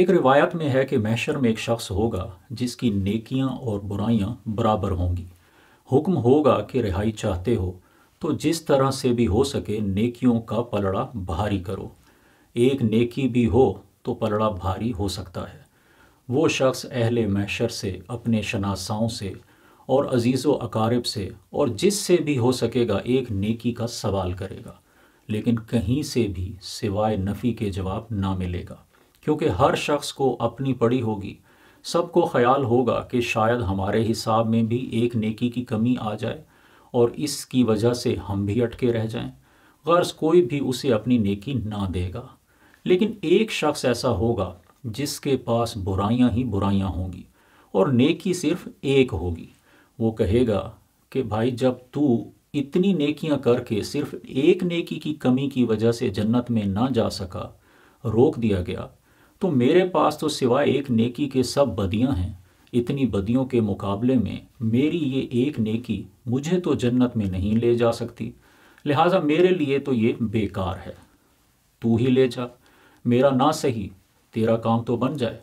एक रिवायत में है कि मैशर में एक शख्स होगा जिसकी नेकियां और बुराइयां बराबर होंगी हुक्म होगा कि रिहाई चाहते हो तो जिस तरह से भी हो सके नेकियों का पलड़ा भारी करो एक नेकी भी हो तो पलड़ा भारी हो सकता है वो शख्स अहले मैशर से अपने शनासाओं से और अजीज़ अकारब से और जिससे भी हो सकेगा एक नेकी का सवाल करेगा लेकिन कहीं से भी सिवाय नफ़ी के जवाब ना मिलेगा क्योंकि हर शख्स को अपनी पड़ी होगी सबको ख्याल होगा कि शायद हमारे हिसाब में भी एक नेकी की कमी आ जाए और इसकी वजह से हम भी अटके रह जाएं। गर्ज़ कोई भी उसे अपनी नेकी ना देगा लेकिन एक शख्स ऐसा होगा जिसके पास बुराइयां ही बुराइयां होंगी और नेकी सिर्फ एक होगी वो कहेगा कि भाई जब तू इतनी नेकियां करके सिर्फ एक नेकी की कमी की वजह से जन्नत में ना जा सका रोक दिया गया तो मेरे पास तो सिवाय एक नेकी के सब बदियां हैं इतनी बदियों के मुकाबले में मेरी ये एक नेकी मुझे तो जन्नत में नहीं ले जा सकती लिहाजा मेरे लिए तो ये बेकार है तू ही ले जा मेरा ना सही तेरा काम तो बन जाए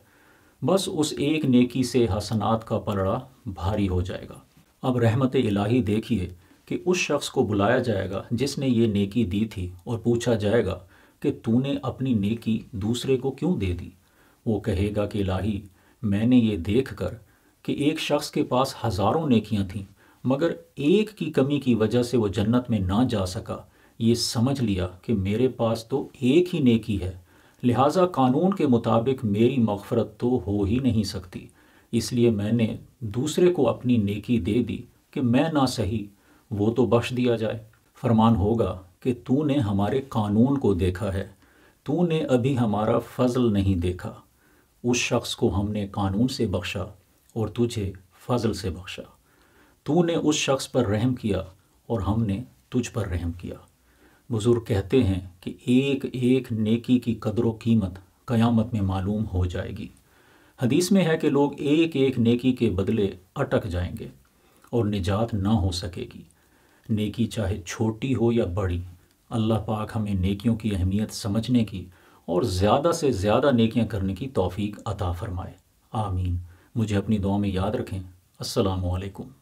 बस उस एक नेकी से हसनात का पलड़ा भारी हो जाएगा अब रहमत इलाही देखिए कि उस शख्स को बुलाया जाएगा जिसने ये नेकी दी थी और पूछा जाएगा कि तूने अपनी नेकी दूसरे को क्यों दे दी वो कहेगा कि लाही मैंने ये देख कर कि एक शख्स के पास हज़ारों नेकियां थीं मगर एक की कमी की वजह से वो जन्नत में ना जा सका ये समझ लिया कि मेरे पास तो एक ही नेकी है लिहाजा कानून के मुताबिक मेरी मगफरत तो हो ही नहीं सकती इसलिए मैंने दूसरे को अपनी नेकी दे दी कि मैं ना सही वो तो बख्श दिया जाए फरमान होगा कि तूने हमारे कानून को देखा है तूने अभी हमारा फजल नहीं देखा उस शख्स को हमने कानून से बख्शा और तुझे फजल से बख्शा तूने उस शख्स पर रहम किया और हमने तुझ पर रहम किया बुज़ुर्ग कहते हैं कि एक एक नेकी की कदर व कीमत क़यामत में मालूम हो जाएगी हदीस में है कि लोग एक एक नेकी के बदले अटक जाएंगे और निजात ना हो सकेगी नेकी चाहे छोटी हो या बड़ी अल्लाह पाक हमें नेकियों की अहमियत समझने की और ज़्यादा से ज़्यादा नेकियां करने की तोफ़ी अता फरमाए आमीन मुझे अपनी दुआ में याद रखें असलकम